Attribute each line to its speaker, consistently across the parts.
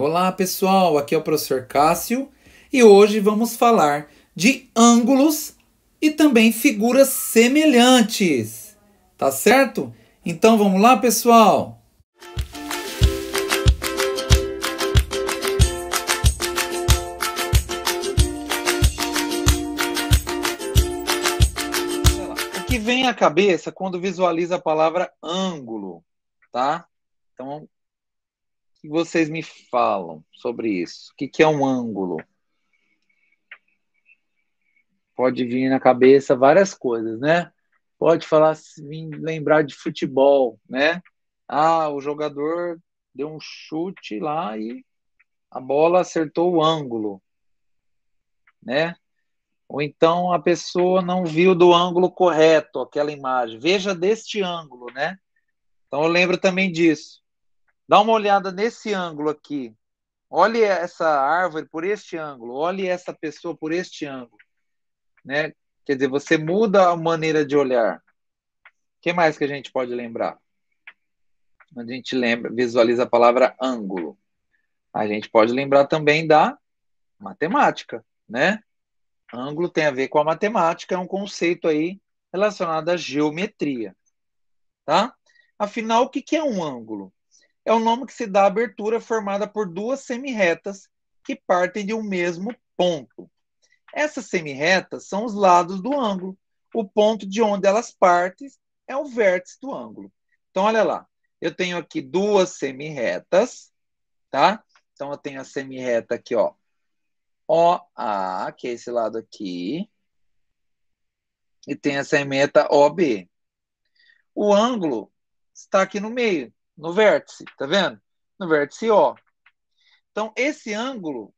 Speaker 1: Olá pessoal, aqui é o professor Cássio e hoje vamos falar de ângulos e também figuras semelhantes, tá certo? Então vamos lá pessoal! O que vem à cabeça quando visualiza a palavra ângulo, tá? Então que vocês me falam sobre isso? O que, que é um ângulo? Pode vir na cabeça várias coisas, né? Pode falar, vir lembrar de futebol, né? Ah, o jogador deu um chute lá e a bola acertou o ângulo, né? Ou então a pessoa não viu do ângulo correto aquela imagem. Veja deste ângulo, né? Então eu lembro também disso. Dá uma olhada nesse ângulo aqui. Olhe essa árvore por este ângulo. Olhe essa pessoa por este ângulo. Né? Quer dizer, você muda a maneira de olhar. O que mais que a gente pode lembrar? A gente lembra, visualiza a palavra ângulo. A gente pode lembrar também da matemática, né? Ângulo tem a ver com a matemática, é um conceito aí relacionado à geometria, tá? Afinal, o que é um ângulo? é o nome que se dá à abertura formada por duas semirretas que partem de um mesmo ponto. Essas semirretas são os lados do ângulo. O ponto de onde elas partem é o vértice do ângulo. Então, olha lá. Eu tenho aqui duas semirretas, tá? Então, eu tenho a semirreta aqui, ó. OA, que é esse lado aqui. E tem a semirreta OB. O ângulo está aqui no meio no vértice, tá vendo? No vértice O. Então, esse ângulo,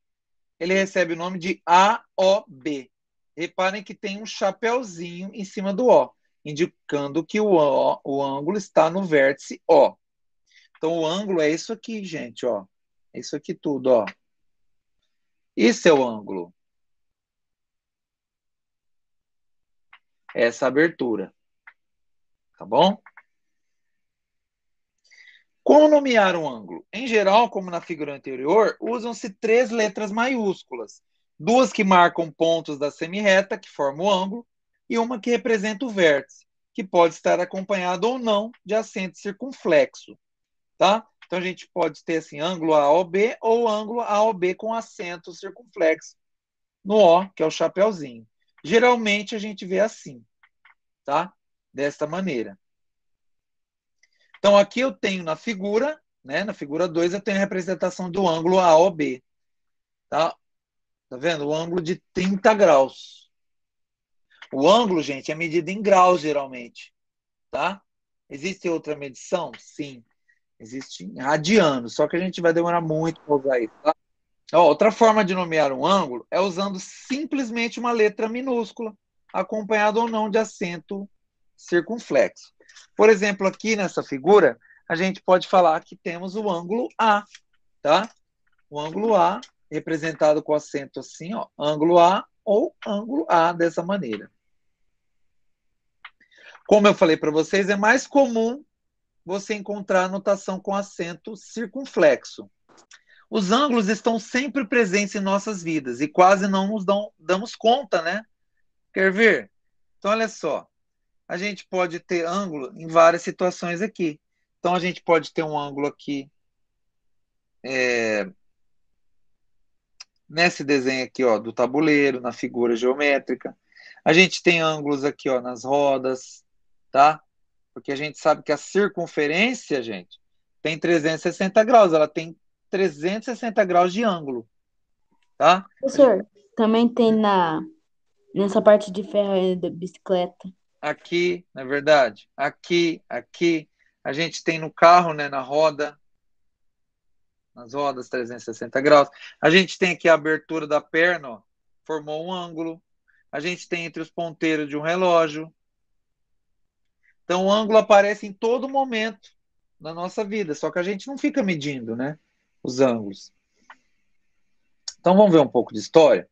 Speaker 1: ele recebe o nome de AOB. Reparem que tem um chapéuzinho em cima do O, indicando que o, o, o ângulo está no vértice O. Então, o ângulo é isso aqui, gente, ó. É isso aqui tudo, ó. Isso é o ângulo. Essa é abertura. Tá bom? Como nomear um ângulo? Em geral, como na figura anterior, usam-se três letras maiúsculas, duas que marcam pontos da semi-reta que forma o ângulo, e uma que representa o vértice, que pode estar acompanhado ou não de acento circunflexo. Tá? Então, a gente pode ter assim, ângulo AOB ou ângulo AOB com acento circunflexo no O, que é o chapéuzinho. Geralmente, a gente vê assim, tá? Desta maneira. Então, aqui eu tenho na figura, né, na figura 2, eu tenho a representação do ângulo AOB. Tá? tá vendo? O ângulo de 30 graus. O ângulo, gente, é medido em graus, geralmente. Tá? Existe outra medição? Sim. Existe em radianos, só que a gente vai demorar muito para usar isso. Tá? Ó, outra forma de nomear um ângulo é usando simplesmente uma letra minúscula, acompanhada ou não de acento circunflexo. Por exemplo, aqui nessa figura, a gente pode falar que temos o ângulo A, tá? O ângulo A representado com acento assim, ó, ângulo A ou ângulo A dessa maneira. Como eu falei para vocês, é mais comum você encontrar notação com acento circunflexo. Os ângulos estão sempre presentes em nossas vidas e quase não nos dão, damos conta, né? Quer ver? Então, olha só a gente pode ter ângulo em várias situações aqui. Então, a gente pode ter um ângulo aqui. É, nesse desenho aqui ó, do tabuleiro, na figura geométrica. A gente tem ângulos aqui ó, nas rodas, tá? Porque a gente sabe que a circunferência, gente, tem 360 graus. Ela tem 360 graus de ângulo, tá? Professor, gente... também tem na nessa parte de ferro da bicicleta aqui, na é verdade, aqui, aqui. A gente tem no carro, né, na roda, nas rodas 360 graus. A gente tem aqui a abertura da perna, ó, formou um ângulo. A gente tem entre os ponteiros de um relógio. Então o ângulo aparece em todo momento na nossa vida, só que a gente não fica medindo, né, os ângulos. Então vamos ver um pouco de história.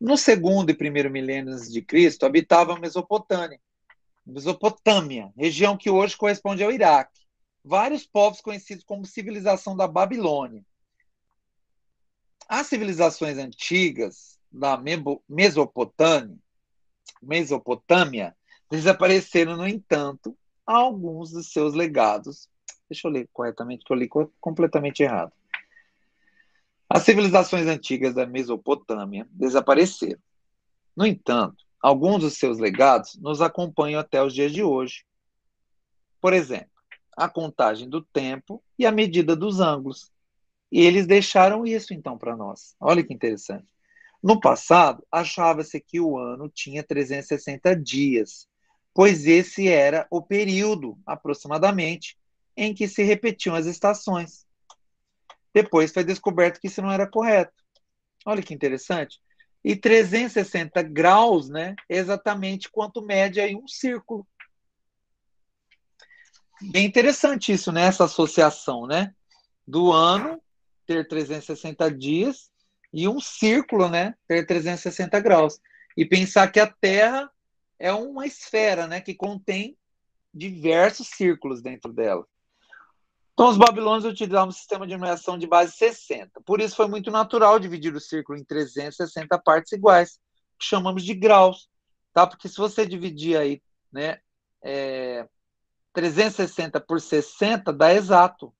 Speaker 1: No segundo e primeiro milênios de Cristo habitava a Mesopotâmia, Mesopotâmia, região que hoje corresponde ao Iraque. Vários povos conhecidos como civilização da Babilônia. As civilizações antigas da Mesopotâmia, Mesopotâmia desapareceram, no entanto, alguns dos seus legados. Deixa eu ler corretamente, que eu li completamente errado. As civilizações antigas da Mesopotâmia desapareceram. No entanto, Alguns dos seus legados nos acompanham até os dias de hoje. Por exemplo, a contagem do tempo e a medida dos ângulos. E eles deixaram isso então para nós. Olha que interessante. No passado, achava-se que o ano tinha 360 dias, pois esse era o período, aproximadamente, em que se repetiam as estações. Depois foi descoberto que isso não era correto. Olha que interessante e 360 graus, né? É exatamente quanto mede aí um círculo. Bem interessante isso, né? Essa associação, né? Do ano ter 360 dias e um círculo, né? Ter 360 graus. E pensar que a Terra é uma esfera, né? Que contém diversos círculos dentro dela. Então, os babilônios utilizavam um sistema de numeração de base 60. Por isso, foi muito natural dividir o círculo em 360 partes iguais, que chamamos de graus, tá? Porque se você dividir aí, né, é, 360 por 60 dá exato,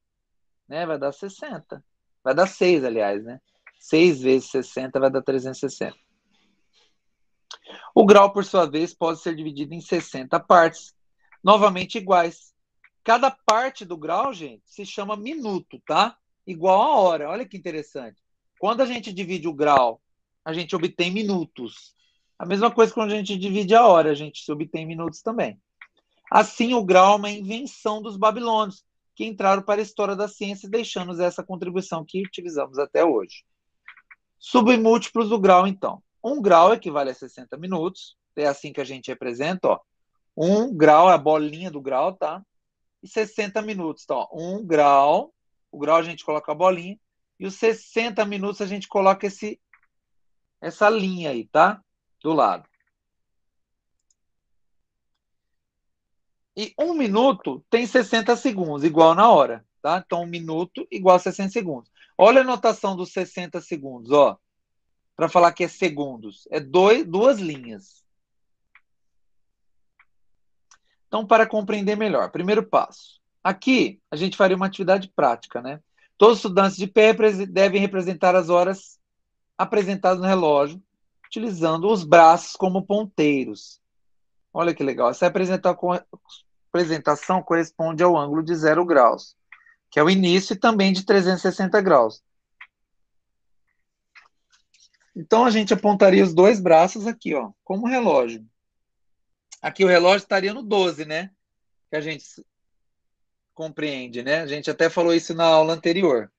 Speaker 1: né? Vai dar 60. Vai dar 6, aliás, né? 6 vezes 60 vai dar 360. O grau, por sua vez, pode ser dividido em 60 partes, novamente iguais, Cada parte do grau, gente, se chama minuto, tá? Igual a hora. Olha que interessante. Quando a gente divide o grau, a gente obtém minutos. A mesma coisa quando a gente divide a hora, a gente obtém minutos também. Assim, o grau é uma invenção dos babilônios, que entraram para a história da ciência, deixando essa contribuição que utilizamos até hoje. Submúltiplos do grau, então. Um grau equivale a 60 minutos, é assim que a gente representa, ó. Um grau é a bolinha do grau, tá? e 60 minutos. Então, ó, um grau, o grau a gente coloca a bolinha, e os 60 minutos a gente coloca esse, essa linha aí, tá? Do lado. E um minuto tem 60 segundos, igual na hora, tá? Então, um minuto igual a 60 segundos. Olha a notação dos 60 segundos, ó. Para falar que é segundos. É dois, duas linhas. Então, para compreender melhor, primeiro passo. Aqui, a gente faria uma atividade prática, né? Todos os estudantes de pé devem representar as horas apresentadas no relógio, utilizando os braços como ponteiros. Olha que legal. Essa apresentação corresponde ao ângulo de zero graus, que é o início e também de 360 graus. Então, a gente apontaria os dois braços aqui, ó, como relógio. Aqui o relógio estaria no 12, né? Que a gente compreende, né? A gente até falou isso na aula anterior.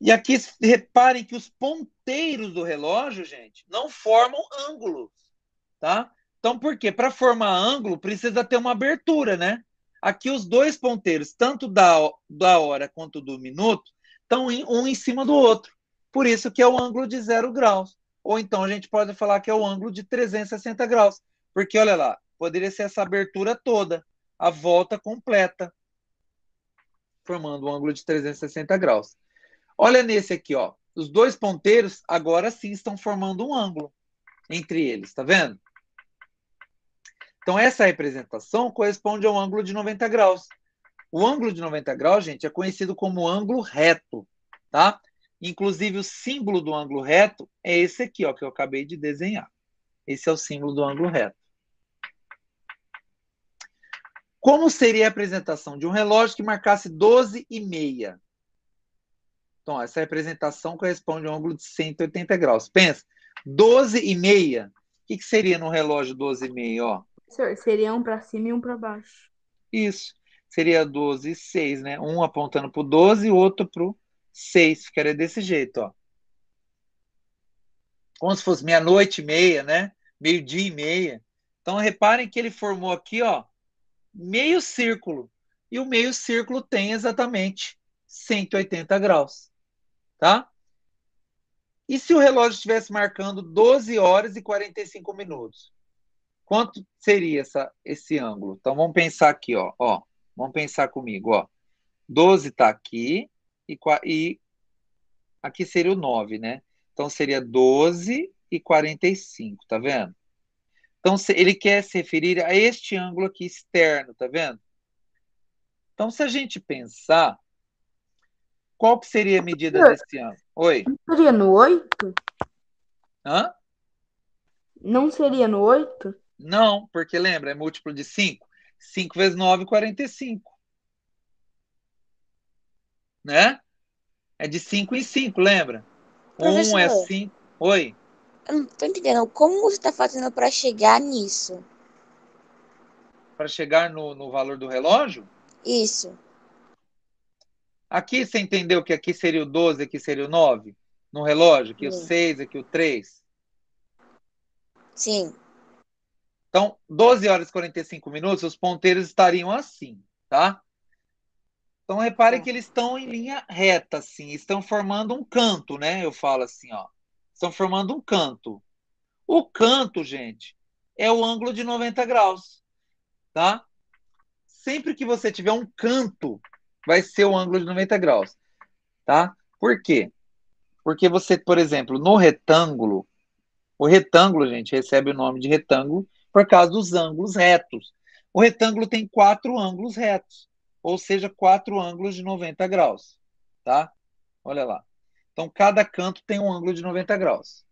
Speaker 1: E aqui reparem que os ponteiros do relógio, gente, não formam ângulo, tá? Então, por quê? Para formar ângulo, precisa ter uma abertura, né? Aqui os dois ponteiros, tanto da, da hora quanto do minuto, estão um em cima do outro. Por isso que é o ângulo de zero graus ou então a gente pode falar que é o ângulo de 360 graus, porque olha lá, poderia ser essa abertura toda, a volta completa, formando um ângulo de 360 graus. Olha nesse aqui, ó. Os dois ponteiros agora sim estão formando um ângulo entre eles, tá vendo? Então essa representação corresponde a um ângulo de 90 graus. O ângulo de 90 graus, gente, é conhecido como ângulo reto, tá? Inclusive, o símbolo do ângulo reto é esse aqui, ó, que eu acabei de desenhar. Esse é o símbolo do ângulo reto. Como seria a apresentação de um relógio que marcasse 12 e meia? Então, ó, essa representação corresponde a um ângulo de 180 graus. Pensa, 12 e meia. O que, que seria no relógio 12 e meia? Ó? Seria um para cima e um para baixo. Isso. Seria 12 e 6, né? Um apontando para o 12 e outro para o seis, ficaria desse jeito, ó. Como se fosse meia-noite e meia, né? Meio-dia e meia. Então, reparem que ele formou aqui, ó, meio círculo. E o meio círculo tem exatamente 180 graus, tá? E se o relógio estivesse marcando 12 horas e 45 minutos? Quanto seria essa, esse ângulo? Então, vamos pensar aqui, ó, ó. Vamos pensar comigo, ó. 12 está aqui, e, e aqui seria o 9, né? Então seria 12 e 45, tá vendo? Então ele quer se referir a este ângulo aqui externo, tá vendo? Então se a gente pensar, qual que seria a medida desse ângulo? Oi. Não seria no 8? Hã? Não seria no 8? Não, porque lembra, é múltiplo de 5. 5 vezes 9, 45 né? É de 5 em 5, lembra? 1 um é 5. Oi. Eu não tô entendendo. Como você está fazendo para chegar nisso? Para chegar no, no valor do relógio? Isso. Aqui você entendeu que aqui seria o 12, aqui seria o 9? No relógio? Aqui Sim. o 6, aqui o 3? Sim. Então, 12 horas e 45 minutos, os ponteiros estariam assim, tá? tá? Então repare é. que eles estão em linha reta, assim, estão formando um canto, né? Eu falo assim, ó, estão formando um canto. O canto, gente, é o ângulo de 90 graus, tá? Sempre que você tiver um canto, vai ser o ângulo de 90 graus, tá? Por quê? Porque você, por exemplo, no retângulo, o retângulo, gente, recebe o nome de retângulo por causa dos ângulos retos. O retângulo tem quatro ângulos retos ou seja, quatro ângulos de 90 graus, tá? Olha lá. Então, cada canto tem um ângulo de 90 graus.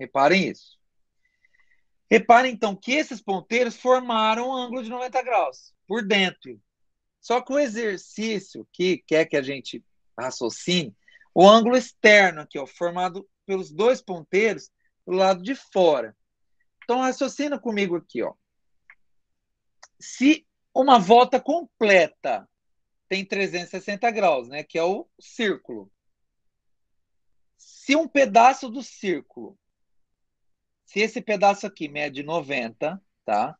Speaker 1: Reparem isso. Reparem, então, que esses ponteiros formaram um ângulo de 90 graus por dentro. Só que o exercício que quer que a gente raciocine, o ângulo externo aqui, ó, formado pelos dois ponteiros do lado de fora. Então, raciocina comigo aqui, ó. Se uma volta completa tem 360 graus, né? Que é o círculo. Se um pedaço do círculo, se esse pedaço aqui mede 90, tá?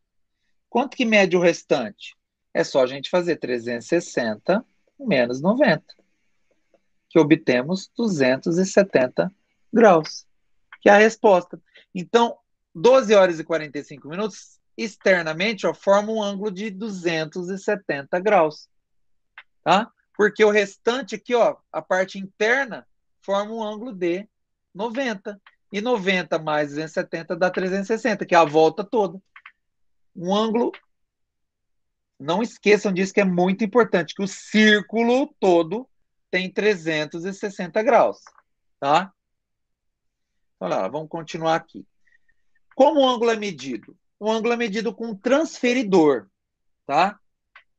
Speaker 1: Quanto que mede o restante? É só a gente fazer 360 menos 90, que obtemos 270 graus, que é a resposta. Então, 12 horas e 45 minutos externamente ó, forma um ângulo de 270 graus. Tá? Porque o restante aqui, ó, a parte interna, forma um ângulo de 90. E 90 mais 270 dá 360, que é a volta toda. Um ângulo. Não esqueçam disso, que é muito importante, que o círculo todo tem 360 graus. Tá? Olha lá, vamos continuar aqui. Como o ângulo é medido? um ângulo é medido com transferidor, tá?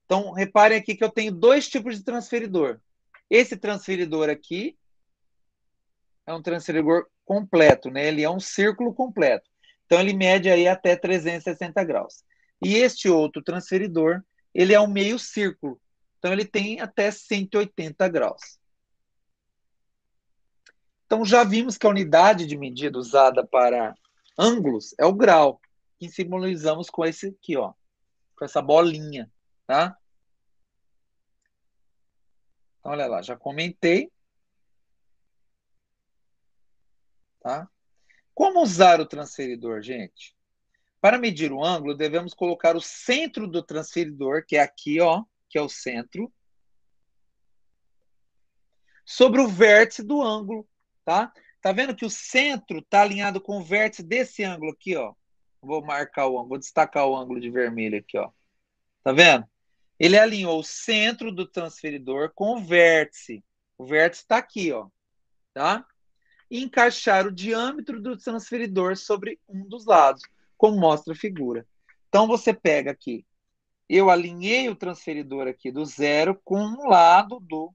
Speaker 1: Então, reparem aqui que eu tenho dois tipos de transferidor. Esse transferidor aqui é um transferidor completo, né? Ele é um círculo completo. Então, ele mede aí até 360 graus. E este outro transferidor, ele é um meio círculo. Então, ele tem até 180 graus. Então, já vimos que a unidade de medida usada para ângulos é o grau que simbolizamos com esse aqui, ó, com essa bolinha, tá? Então, olha lá, já comentei. Tá? Como usar o transferidor, gente? Para medir o ângulo, devemos colocar o centro do transferidor, que é aqui, ó, que é o centro, sobre o vértice do ângulo, tá? Tá vendo que o centro tá alinhado com o vértice desse ângulo aqui, ó, Vou marcar o ângulo, vou destacar o ângulo de vermelho aqui, ó. Tá vendo? Ele alinhou o centro do transferidor com o vértice. O vértice está aqui, ó. Tá? E encaixar o diâmetro do transferidor sobre um dos lados, como mostra a figura. Então você pega aqui. Eu alinhei o transferidor aqui do zero com um lado do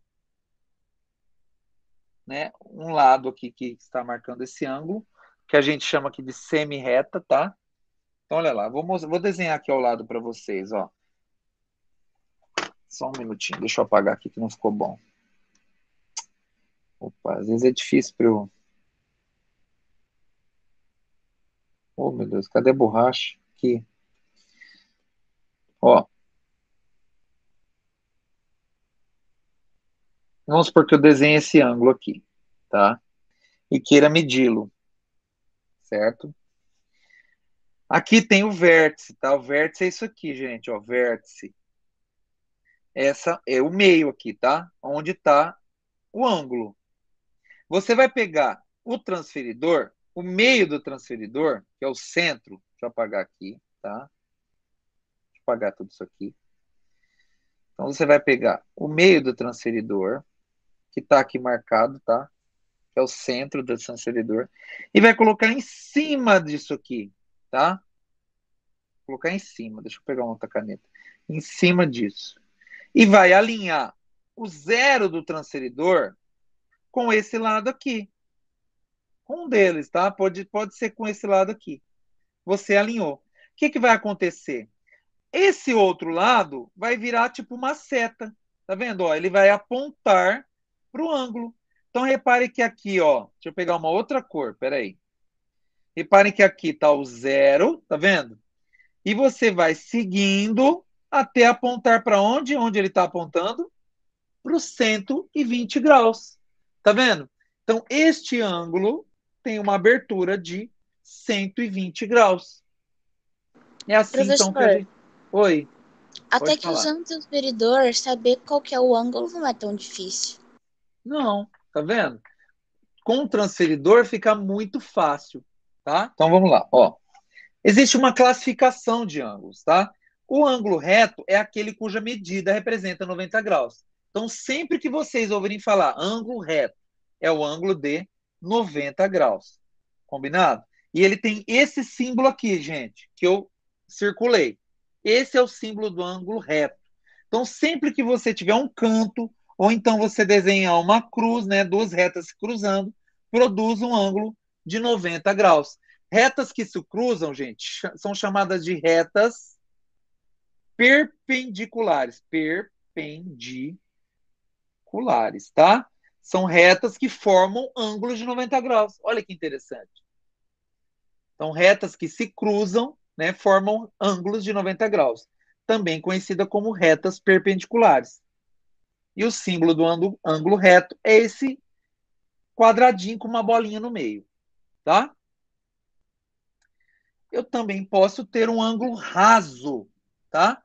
Speaker 1: né? Um lado aqui que está marcando esse ângulo, que a gente chama aqui de semi-reta, tá? Então, olha lá, vou, vou desenhar aqui ao lado para vocês, ó. Só um minutinho, deixa eu apagar aqui que não ficou bom. Opa, às vezes é difícil para eu. Oh, meu Deus, cadê a borracha? Aqui. Ó. Vamos supor que eu desenhe esse ângulo aqui, tá? E queira medi-lo, certo? Aqui tem o vértice, tá? O vértice é isso aqui, gente, ó, vértice. Essa é o meio aqui, tá? Onde está o ângulo. Você vai pegar o transferidor, o meio do transferidor, que é o centro, deixa eu apagar aqui, tá? Deixa eu apagar tudo isso aqui. Então você vai pegar o meio do transferidor, que está aqui marcado, tá? Que é o centro do transferidor, e vai colocar em cima disso aqui, tá? Vou colocar em cima, deixa eu pegar uma outra caneta. Em cima disso. E vai alinhar o zero do transferidor com esse lado aqui. Com um deles, tá? Pode, pode ser com esse lado aqui. Você alinhou. O que, que vai acontecer? Esse outro lado vai virar tipo uma seta. Tá vendo? Ó, ele vai apontar para o ângulo. Então, repare que aqui, ó, deixa eu pegar uma outra cor, peraí. Reparem que aqui está o zero, tá vendo? E você vai seguindo até apontar para onde? Onde ele está apontando? Para os 120 graus. Tá vendo? Então, este ângulo tem uma abertura de 120 graus. É assim, Professor, então, que a gente... Oi. Até que falar. usando o transferidor, saber qual que é o ângulo não é tão difícil. Não, tá vendo? Com o transferidor fica muito fácil tá? Então vamos lá, ó. Existe uma classificação de ângulos, tá? O ângulo reto é aquele cuja medida representa 90 graus. Então, sempre que vocês ouvirem falar ângulo reto, é o ângulo de 90 graus. Combinado? E ele tem esse símbolo aqui, gente, que eu circulei. Esse é o símbolo do ângulo reto. Então, sempre que você tiver um canto, ou então você desenhar uma cruz, né, duas retas se cruzando, produz um ângulo de 90 graus. Retas que se cruzam, gente, são chamadas de retas perpendiculares. Perpendiculares, tá? São retas que formam ângulos de 90 graus. Olha que interessante. Então, retas que se cruzam, né, formam ângulos de 90 graus, também conhecida como retas perpendiculares. E o símbolo do ângulo reto é esse quadradinho com uma bolinha no meio tá? Eu também posso ter um ângulo raso, tá?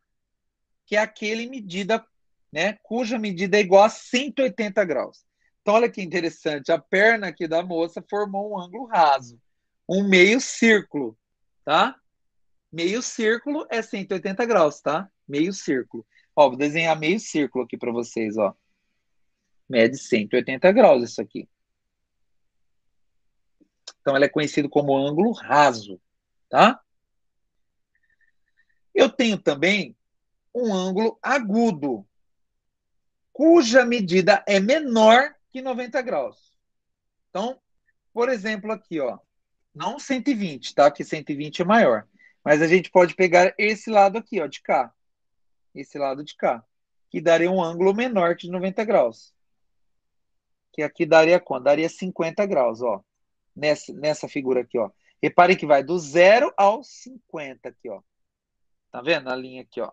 Speaker 1: Que é aquele medida, né, cuja medida é igual a 180 graus. Então olha que interessante, a perna aqui da moça formou um ângulo raso, um meio círculo, tá? Meio círculo é 180 graus, tá? Meio círculo. Ó, vou desenhar meio círculo aqui para vocês, ó. Mede 180 graus isso aqui. Então, ela é conhecida como ângulo raso, tá? Eu tenho também um ângulo agudo, cuja medida é menor que 90 graus. Então, por exemplo, aqui, ó, não 120, tá? Que 120 é maior. Mas a gente pode pegar esse lado aqui, ó, de cá. Esse lado de cá. Que daria um ângulo menor que 90 graus. Que aqui daria quanto? Daria 50 graus, ó nessa, nessa figura aqui, ó. Reparem que vai do zero ao 50 aqui, ó. Tá vendo a linha aqui, ó?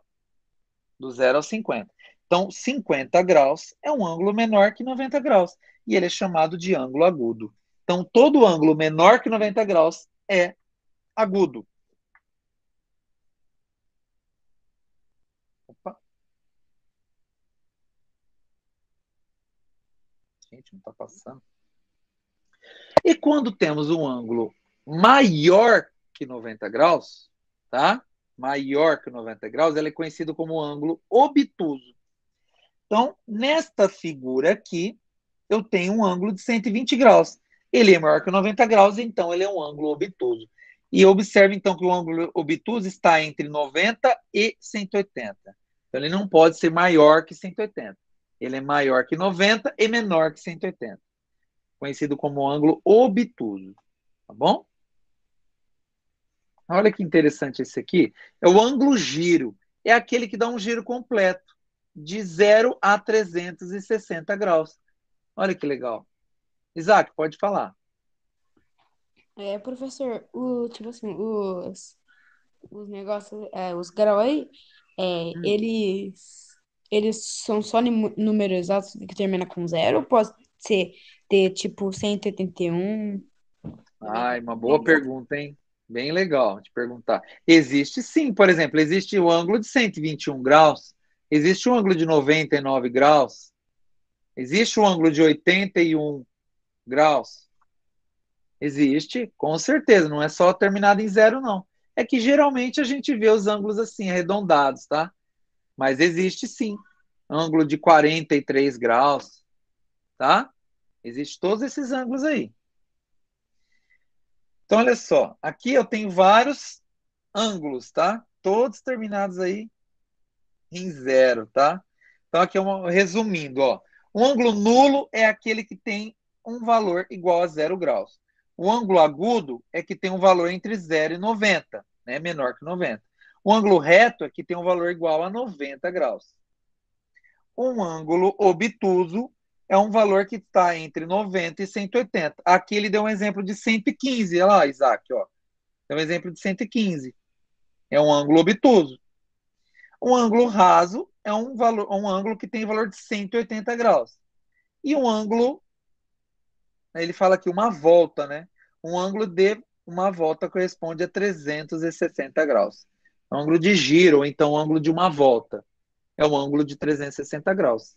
Speaker 1: Do zero ao 50. Então, 50 graus é um ângulo menor que 90 graus. E ele é chamado de ângulo agudo. Então, todo ângulo menor que 90 graus é agudo. Opa. Gente, não está passando. E quando temos um ângulo maior que 90 graus, tá? Maior que 90 graus, ela é conhecido como ângulo obtuso. Então, nesta figura aqui, eu tenho um ângulo de 120 graus. Ele é maior que 90 graus, então ele é um ângulo obtuso. E observe então que o ângulo obtuso está entre 90 e 180. Então ele não pode ser maior que 180. Ele é maior que 90 e menor que 180 conhecido como ângulo obtuso, tá bom? Olha que interessante esse aqui. É o ângulo giro. É aquele que dá um giro completo, de 0 a 360 graus. Olha que legal. Isaac, pode falar. É, professor, o, tipo assim, os, os negócios, é, os graus aí, é, hum. eles, eles são só números exatos que termina com zero? pode ser ter tipo 181? Ai, uma boa pergunta, hein? Bem legal de perguntar. Existe sim, por exemplo, existe o ângulo de 121 graus, existe o ângulo de 99 graus, existe o ângulo de 81 graus. Existe, com certeza, não é só terminado em zero, não. É que geralmente a gente vê os ângulos assim, arredondados, tá? Mas existe sim, ângulo de 43 graus, tá? Existem todos esses ângulos aí. Então, olha só. Aqui eu tenho vários ângulos, tá? Todos terminados aí em zero, tá? Então, aqui é uma, resumindo, ó. Um ângulo nulo é aquele que tem um valor igual a zero graus. O ângulo agudo é que tem um valor entre 0 e 90, né? menor que 90. O ângulo reto é que tem um valor igual a 90 graus. Um ângulo obtuso é um valor que está entre 90 e 180. Aqui ele deu um exemplo de 115. Olha lá, Isaac, ó. Deu um exemplo de 115. É um ângulo obtuso. Um ângulo raso é um, valor, é um ângulo que tem valor de 180 graus. E um ângulo, ele fala aqui, uma volta, né? Um ângulo de uma volta corresponde a 360 graus. um ângulo de giro, ou então um ângulo de uma volta. É um ângulo de 360 graus.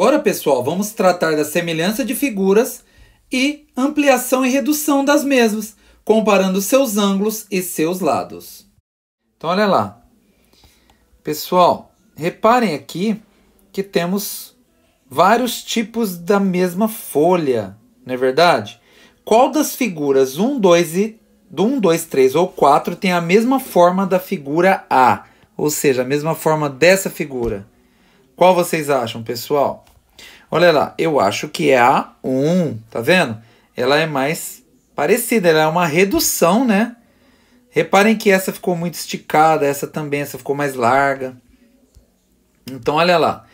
Speaker 1: Agora, pessoal, vamos tratar da semelhança de figuras e ampliação e redução das mesmas, comparando seus ângulos e seus lados. Então, olha lá. Pessoal, reparem aqui que temos vários tipos da mesma folha, não é verdade? Qual das figuras 1, 2 e do 1, 2, 3 ou 4 tem a mesma forma da figura A, ou seja, a mesma forma dessa figura? Qual vocês acham, pessoal? Olha lá, eu acho que é a 1, tá vendo? Ela é mais parecida, ela é uma redução, né? Reparem que essa ficou muito esticada, essa também, essa ficou mais larga. Então, olha lá.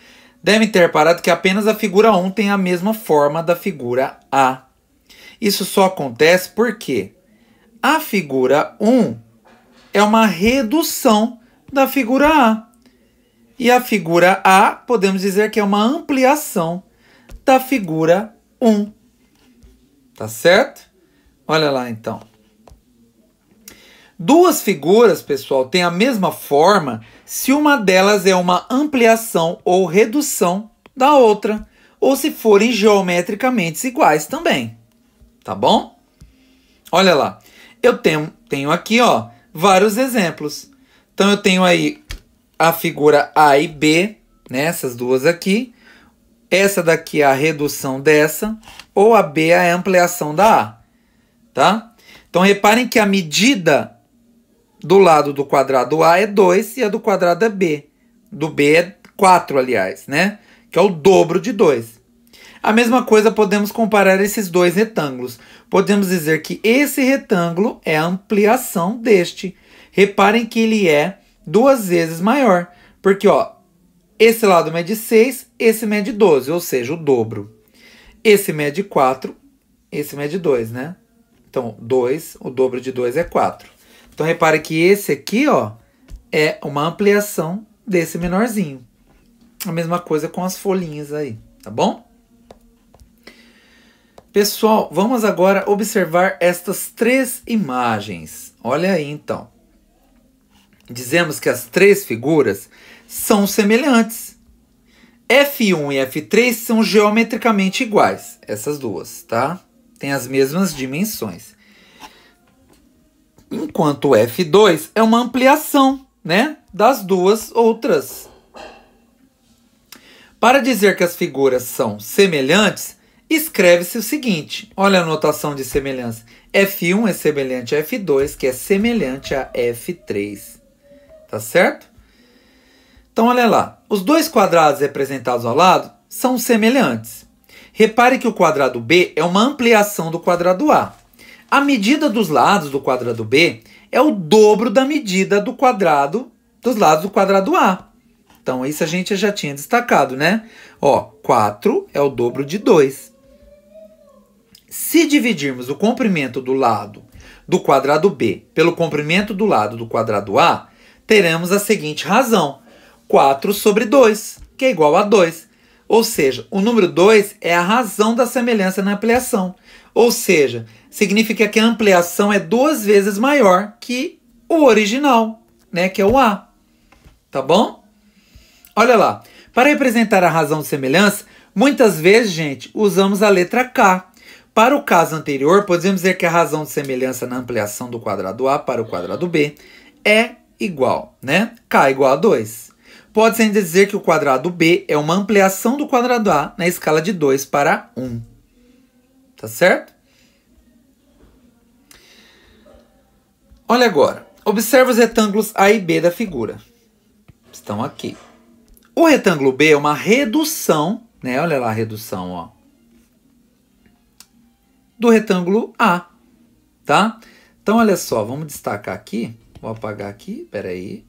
Speaker 1: Devem ter reparado que apenas a figura 1 tem a mesma forma da figura A. Isso só acontece porque a figura 1 é uma redução da figura A. E a figura A, podemos dizer que é uma ampliação da figura 1. Tá certo? Olha lá então. Duas figuras, pessoal, têm a mesma forma se uma delas é uma ampliação ou redução da outra, ou se forem geometricamente iguais também. Tá bom? Olha lá. Eu tenho, tenho aqui, ó, vários exemplos. Então eu tenho aí a figura A e B, né, duas aqui, essa daqui é a redução dessa, ou a B é a ampliação da A. Tá? Então reparem que a medida do lado do quadrado A é 2 e a do quadrado é B. Do B é 4, aliás, né? Que é o dobro de 2. A mesma coisa podemos comparar esses dois retângulos. Podemos dizer que esse retângulo é a ampliação deste. Reparem que ele é duas vezes maior, porque ó, esse lado mede é 6, esse mede 12, ou seja, o dobro. Esse mede 4, esse mede 2, né? Então, 2, o dobro de 2 é 4. Então, repare que esse aqui, ó, é uma ampliação desse menorzinho. A mesma coisa com as folhinhas aí, tá bom? Pessoal, vamos agora observar estas três imagens. Olha aí, então. Dizemos que as três figuras são semelhantes F1 e F3 são geometricamente iguais, essas duas, tá? Tem as mesmas dimensões. Enquanto F2 é uma ampliação, né, das duas outras. Para dizer que as figuras são semelhantes, escreve-se o seguinte. Olha a notação de semelhança. F1 é semelhante a F2, que é semelhante a F3. Tá certo? Então, olha lá. Os dois quadrados representados ao lado são semelhantes. Repare que o quadrado B é uma ampliação do quadrado A. A medida dos lados do quadrado B é o dobro da medida do quadrado dos lados do quadrado A. Então, isso a gente já tinha destacado, né? Ó, 4 é o dobro de 2. Se dividirmos o comprimento do lado do quadrado B pelo comprimento do lado do quadrado A, teremos a seguinte razão. 4 sobre 2, que é igual a 2. Ou seja, o número 2 é a razão da semelhança na ampliação. Ou seja, significa que a ampliação é duas vezes maior que o original, né, que é o A. Tá bom? Olha lá. Para representar a razão de semelhança, muitas vezes, gente, usamos a letra K. Para o caso anterior, podemos dizer que a razão de semelhança na ampliação do quadrado A para o quadrado B é igual, né? K igual a 2. Pode-se ainda dizer que o quadrado B é uma ampliação do quadrado A na escala de 2 para 1. Tá certo? Olha agora. Observe os retângulos A e B da figura. Estão aqui. O retângulo B é uma redução, né? Olha lá a redução, ó. Do retângulo A, tá? Então, olha só, vamos destacar aqui. Vou apagar aqui, peraí.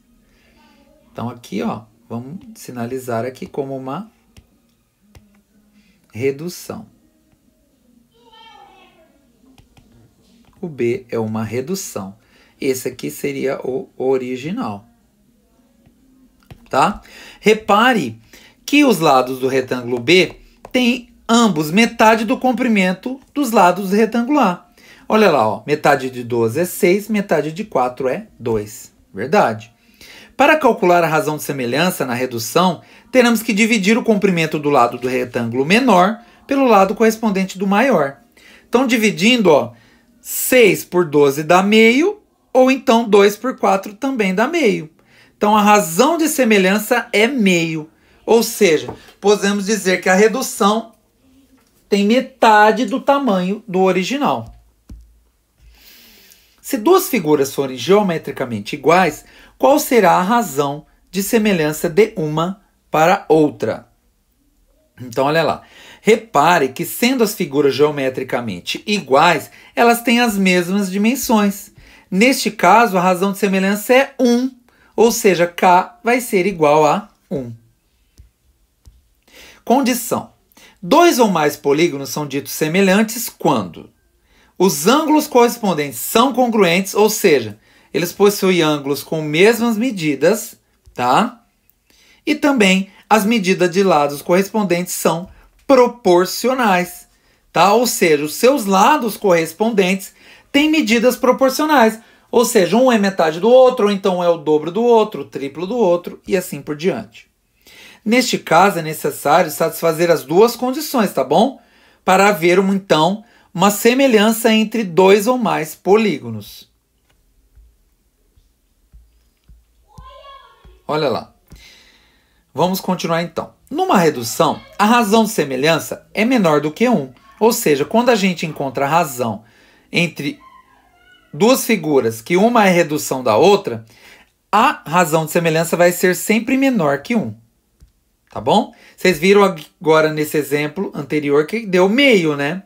Speaker 1: Então, aqui, ó, vamos sinalizar aqui como uma redução. O B é uma redução. Esse aqui seria o original. Tá? Repare que os lados do retângulo B têm ambos metade do comprimento dos lados do A. Olha lá, ó, metade de 12 é 6, metade de 4 é 2. Verdade. Para calcular a razão de semelhança na redução, teremos que dividir o comprimento do lado do retângulo menor pelo lado correspondente do maior. Então, dividindo, ó, 6 por 12 dá meio, ou então 2 por 4 também dá meio. Então, a razão de semelhança é meio. Ou seja, podemos dizer que a redução tem metade do tamanho do original. Se duas figuras forem geometricamente iguais, qual será a razão de semelhança de uma para outra? Então, olha lá. Repare que, sendo as figuras geometricamente iguais, elas têm as mesmas dimensões. Neste caso, a razão de semelhança é 1, ou seja, K vai ser igual a 1. Condição: dois ou mais polígonos são ditos semelhantes quando os ângulos correspondentes são congruentes, ou seja, eles possuem ângulos com mesmas medidas, tá? E também as medidas de lados correspondentes são proporcionais, tá? Ou seja, os seus lados correspondentes têm medidas proporcionais, ou seja, um é metade do outro, ou então é o dobro do outro, o triplo do outro e assim por diante. Neste caso, é necessário satisfazer as duas condições, tá bom? Para haver um então uma semelhança entre dois ou mais polígonos. Olha lá. Vamos continuar então. Numa redução, a razão de semelhança é menor do que 1. Ou seja, quando a gente encontra a razão entre duas figuras, que uma é redução da outra, a razão de semelhança vai ser sempre menor que 1. Tá bom? Vocês viram agora nesse exemplo anterior que deu meio, né?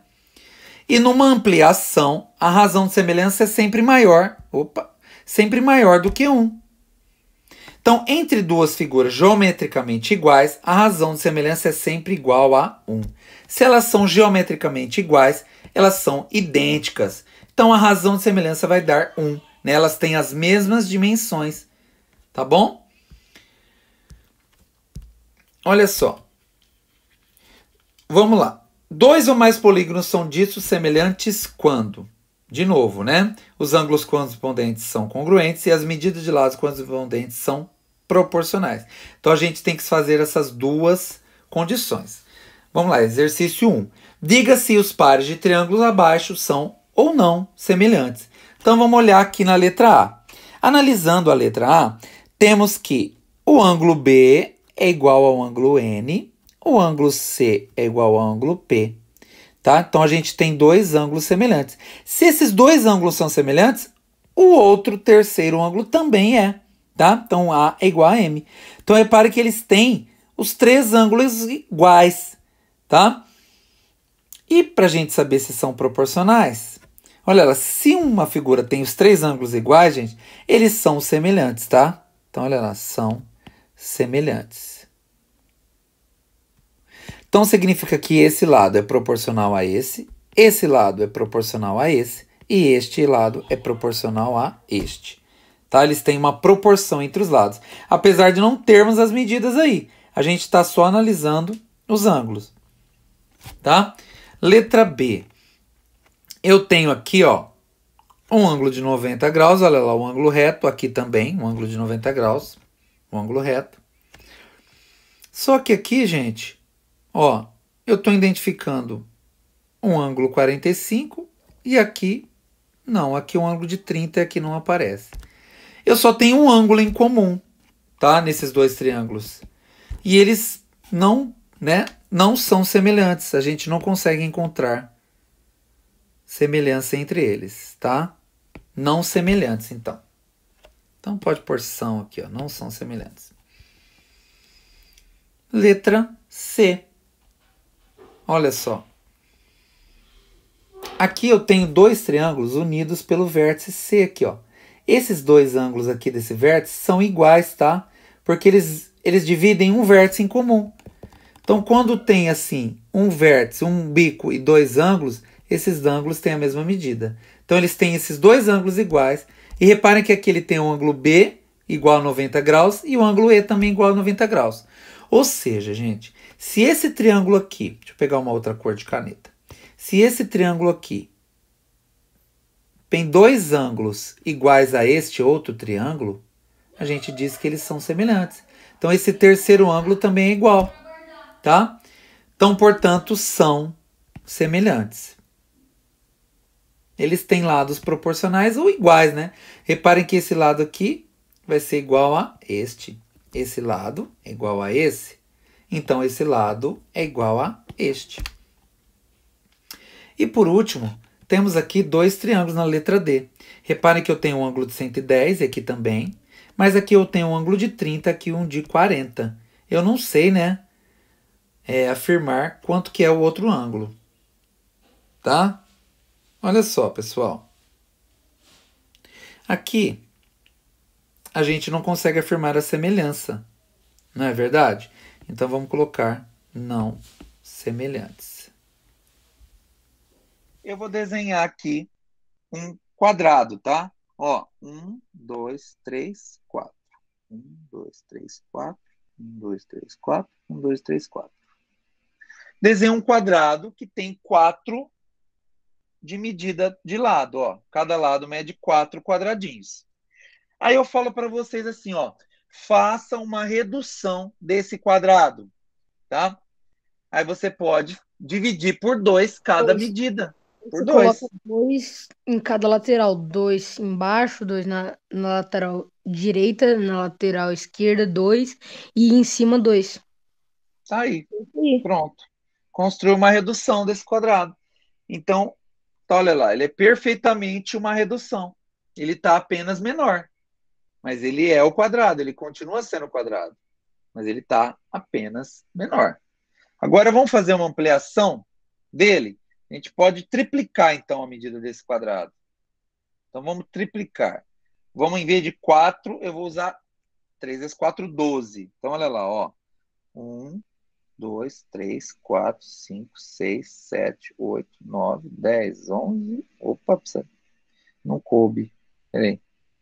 Speaker 1: E numa ampliação, a razão de semelhança é sempre maior, opa, sempre maior do que 1. Então, entre duas figuras geometricamente iguais, a razão de semelhança é sempre igual a 1. Se elas são geometricamente iguais, elas são idênticas. Então, a razão de semelhança vai dar 1. Né? Elas têm as mesmas dimensões. Tá bom? Olha só. Vamos lá. Dois ou mais polígonos são ditos semelhantes quando, de novo, né? Os ângulos correspondentes são congruentes e as medidas de lados correspondentes são proporcionais. Então a gente tem que fazer essas duas condições. Vamos lá, exercício 1. Diga se os pares de triângulos abaixo são ou não semelhantes. Então vamos olhar aqui na letra A. Analisando a letra A, temos que o ângulo B é igual ao ângulo N o ângulo C é igual ao ângulo P. Tá? Então a gente tem dois ângulos semelhantes. Se esses dois ângulos são semelhantes, o outro terceiro ângulo também é. Tá? Então A é igual a M. Então repare que eles têm os três ângulos iguais. Tá? E para a gente saber se são proporcionais, olha lá, se uma figura tem os três ângulos iguais, gente, eles são semelhantes, tá? Então, olha lá, são semelhantes. Então significa que esse lado é proporcional a esse, esse lado é proporcional a esse e este lado é proporcional a este. Tá? Eles têm uma proporção entre os lados, apesar de não termos as medidas aí. A gente está só analisando os ângulos. Tá? Letra B. Eu tenho aqui, ó, um ângulo de 90 graus, olha lá, o um ângulo reto, aqui também, um ângulo de 90 graus, um ângulo reto. Só que aqui, gente, Ó, eu estou identificando um ângulo 45 e aqui, não, aqui um ângulo de 30 e aqui não aparece. Eu só tenho um ângulo em comum, tá? Nesses dois triângulos. E eles não, né, não são semelhantes, a gente não consegue encontrar semelhança entre eles, tá? Não semelhantes, então. Então pode pôr são aqui, ó, não são semelhantes. Letra C. Olha só. Aqui eu tenho dois triângulos unidos pelo vértice C aqui, ó. Esses dois ângulos aqui desse vértice são iguais, tá? Porque eles, eles dividem um vértice em comum. Então, quando tem assim um vértice, um bico e dois ângulos, esses ângulos têm a mesma medida. Então, eles têm esses dois ângulos iguais. E reparem que aqui ele tem o um ângulo B igual a 90 graus e o ângulo E também igual a 90 graus. Ou seja, gente, se esse triângulo aqui, deixa eu pegar uma outra cor de caneta. Se esse triângulo aqui tem dois ângulos iguais a este outro triângulo, a gente diz que eles são semelhantes. Então, esse terceiro ângulo também é igual, tá? Então, portanto, são semelhantes. Eles têm lados proporcionais ou iguais, né? Reparem que esse lado aqui vai ser igual a este. Esse lado é igual a esse. Então, esse lado é igual a este. E por último, temos aqui dois triângulos na letra D. Reparem que eu tenho um ângulo de 110 e aqui também, mas aqui eu tenho um ângulo de 30, aqui um de 40. Eu não sei, né, é, afirmar quanto que é o outro ângulo. Tá? Olha só, pessoal. Aqui, a gente não consegue afirmar a semelhança, não é verdade? Então vamos colocar não semelhantes. Eu vou desenhar aqui um quadrado, tá? Ó, um, dois, três, quatro. Um, dois, três, quatro. Um, dois, três, quatro. Um, dois, três, quatro. Desenho um quadrado que tem quatro de medida de lado, ó. Cada lado mede quatro quadradinhos. Aí eu falo para vocês assim, ó, faça uma redução desse quadrado, tá? Aí você pode dividir por dois cada dois. medida. Por você dois. dois em cada lateral, dois embaixo, dois na, na lateral direita, na lateral esquerda, dois e em cima dois. Tá aí. Pronto. Construiu uma redução desse quadrado. Então, tá, olha lá, ele é perfeitamente uma redução. Ele está apenas menor mas ele é o quadrado, ele continua sendo o quadrado, mas ele está apenas menor. Agora vamos fazer uma ampliação dele. A gente pode triplicar então a medida desse quadrado. Então vamos triplicar. Vamos em vez de 4, eu vou usar 3 vezes 4, 12. Então olha lá, ó. 1, 2, 3, 4, 5, 6, 7, 8, 9, 10, 11. Opa, não coube. Peraí.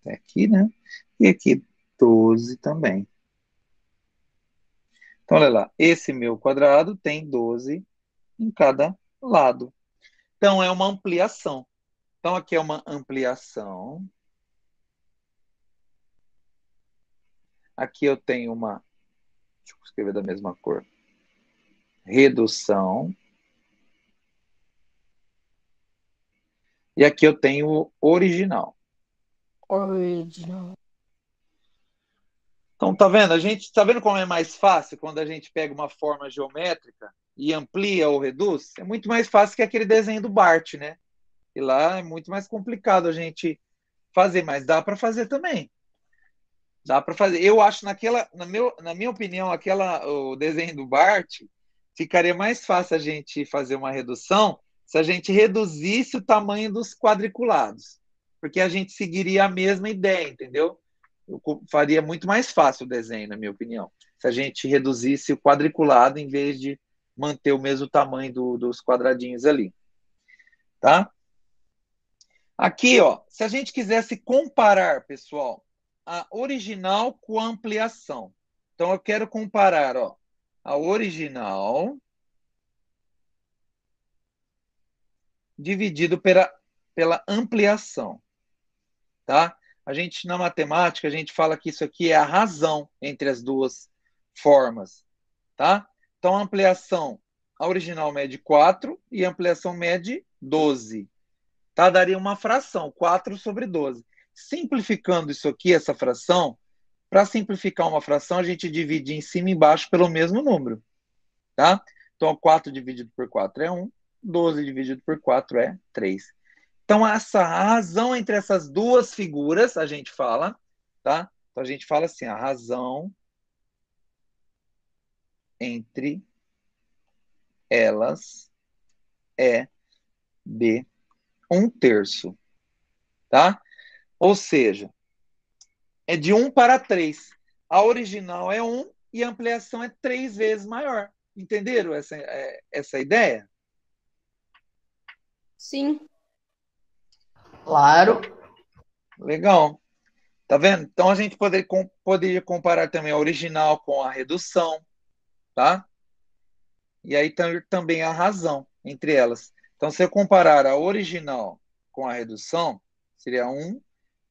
Speaker 1: até aqui, né? E aqui 12 também. Então, olha lá, esse meu quadrado tem 12 em cada lado. Então, é uma ampliação. Então, aqui é uma ampliação. Aqui eu tenho uma. Deixa eu escrever da mesma cor. Redução. E aqui eu tenho o original original. Então tá vendo? A gente tá vendo como é mais fácil quando a gente pega uma forma geométrica e amplia ou reduz? É muito mais fácil que aquele desenho do Bart, né? E lá é muito mais complicado a gente fazer, mas dá para fazer também. Dá para fazer. Eu acho naquela, na, meu, na minha opinião, aquela o desenho do Bart ficaria mais fácil a gente fazer uma redução se a gente reduzisse o tamanho dos quadriculados porque a gente seguiria a mesma ideia, entendeu? Eu faria muito mais fácil o desenho, na minha opinião, se a gente reduzisse o quadriculado em vez de manter o mesmo tamanho do, dos quadradinhos ali, tá? Aqui, ó, se a gente quisesse comparar, pessoal, a original com a ampliação. Então, eu quero comparar, ó, a original dividido pela, pela ampliação tá? A gente na matemática a gente fala que isso aqui é a razão entre as duas formas, tá? Então a ampliação a original mede 4 e a ampliação mede 12. Tá? Daria uma fração, 4 sobre 12. Simplificando isso aqui, essa fração, para simplificar uma fração, a gente divide em cima e embaixo pelo mesmo número. Tá? Então, 4 dividido por 4 é 1, 12 dividido por 4 é 3. Então, essa razão entre essas duas figuras, a gente fala, tá? Então, a gente fala assim, a razão entre elas é de um terço, tá? Ou seja, é de um para três. A original é um, e a ampliação é três vezes maior. Entenderam essa, é, essa ideia? Sim. Claro. Legal. Tá vendo? Então a gente poder, com, poderia comparar também a original com a redução, tá? E aí também a razão entre elas. Então, se eu comparar a original com a redução, seria 1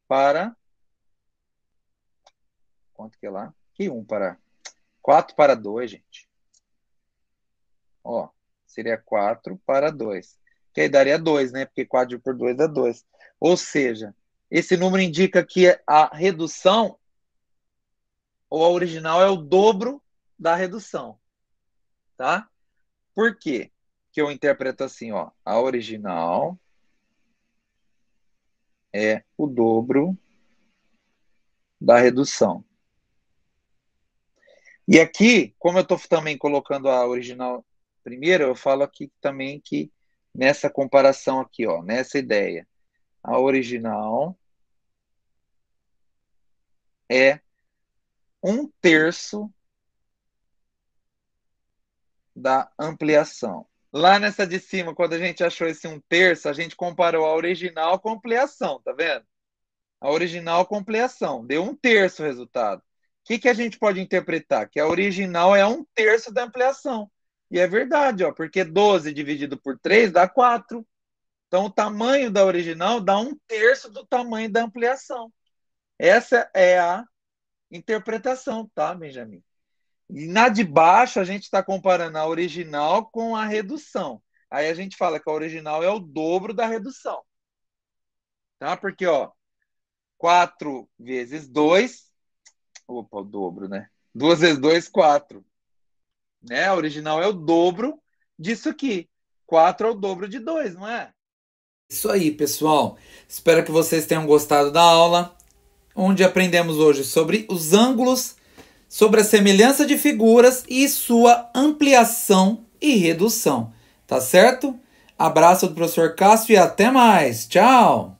Speaker 1: para. Quanto que é lá? Que 1 para. 4 para 2, gente. Ó, seria 4 para 2 que aí daria 2, né? Porque 4 por 2 dá 2. Ou seja, esse número indica que a redução ou a original é o dobro da redução. Tá? Por quê? Que eu interpreto assim, ó, a original é o dobro da redução. E aqui, como eu estou também colocando a original primeiro, eu falo aqui também que nessa comparação aqui, ó, nessa ideia. A original é um terço da ampliação. Lá nessa de cima, quando a gente achou esse um terço, a gente comparou a original com a ampliação, tá vendo? A original com a ampliação. Deu um terço o resultado. O que, que a gente pode interpretar? Que a original é um terço da ampliação. E é verdade, ó, porque 12 dividido por 3 dá 4. Então, o tamanho da original dá um terço do tamanho da ampliação. Essa é a interpretação, tá, Benjamin? E na de baixo, a gente está comparando a original com a redução. Aí a gente fala que a original é o dobro da redução. Tá? Porque, ó, 4 vezes 2. Opa, o dobro, né? 2 vezes 2, 4. Né? A original é o dobro disso aqui. 4 é o dobro de 2, não é? Isso aí, pessoal. Espero que vocês tenham gostado da aula, onde aprendemos hoje sobre os ângulos, sobre a semelhança de figuras e sua ampliação e redução. Tá certo? Abraço do professor Cássio e até mais. Tchau!